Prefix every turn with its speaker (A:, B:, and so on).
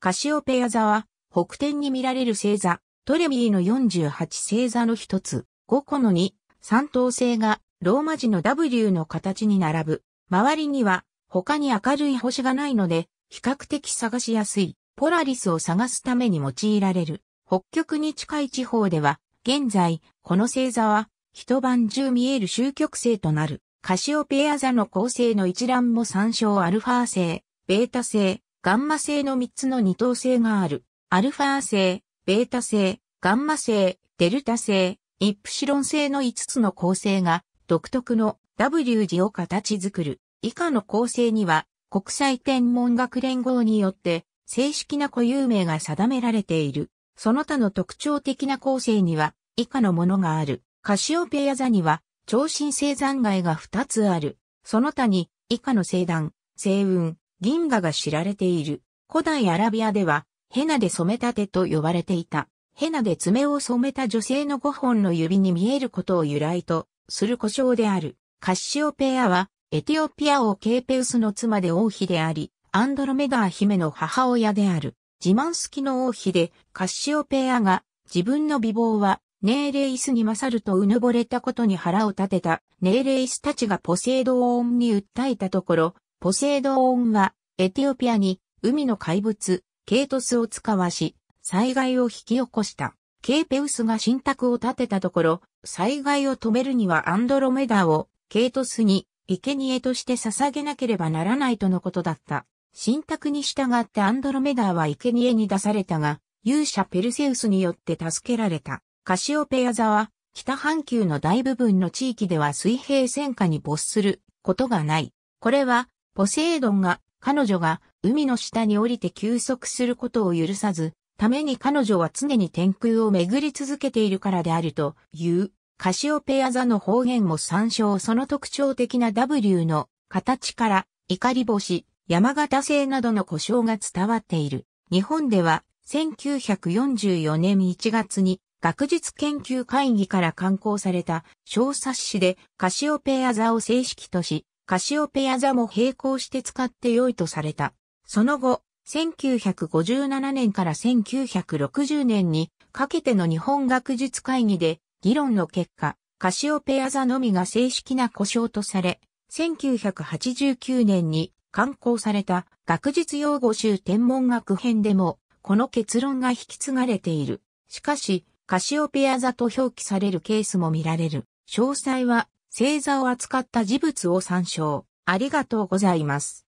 A: カシオペア座は、北天に見られる星座、トレミーの48星座の一つ、5個の2、三等星が、ローマ字の W の形に並ぶ。周りには、他に明るい星がないので、比較的探しやすい、ポラリスを探すために用いられる。北極に近い地方では、現在、この星座は、一晩中見える終局星となる。カシオペア座の構成の一覧も参照アルファ星、ベータ星、ガンマ性の3つの二等性がある。アルファ性、ベータ性、ガンマ性、デルタ性、イプシロン性の5つの構成が独特の W 字を形作る。以下の構成には国際天文学連合によって正式な固有名が定められている。その他の特徴的な構成には以下のものがある。カシオペア座には超新星残骸が2つある。その他に以下の星団、星雲、銀河が知られている。古代アラビアでは、ヘナで染めた手と呼ばれていた。ヘナで爪を染めた女性の5本の指に見えることを由来とする故障である。カッシオペアは、エティオピア王ケーペウスの妻で王妃であり、アンドロメダ姫の母親である。自慢好きの王妃で、カッシオペアが、自分の美貌は、ネーレイスに勝るとうぬぼれたことに腹を立てた、ネーレイスたちがポセイドオーンに訴えたところ、ポセイドーンは、エティオピアに、海の怪物、ケイトスを使わし、災害を引き起こした。ケーペウスが神託を立てたところ、災害を止めるにはアンドロメダを、ケイトスに、生贄として捧げなければならないとのことだった。神託に従ってアンドロメダは生贄に出されたが、勇者ペルセウスによって助けられた。カシオペア座は、北半球の大部分の地域では水平戦下に没することがない。これは、ポセイドンが彼女が海の下に降りて休息することを許さず、ために彼女は常に天空を巡り続けているからであるという、カシオペア座の方言も参照その特徴的な W の形から、怒り星、山形星などの故障が伝わっている。日本では、1944年1月に学術研究会議から刊行された小冊子でカシオペア座を正式とし、カシオペア座も並行して使って良いとされた。その後、1957年から1960年にかけての日本学術会議で議論の結果、カシオペア座のみが正式な故障とされ、1989年に刊行された学術用語集天文学編でも、この結論が引き継がれている。しかし、カシオペア座と表記されるケースも見られる。詳細は星座を扱った事物を参照。ありがとうございます。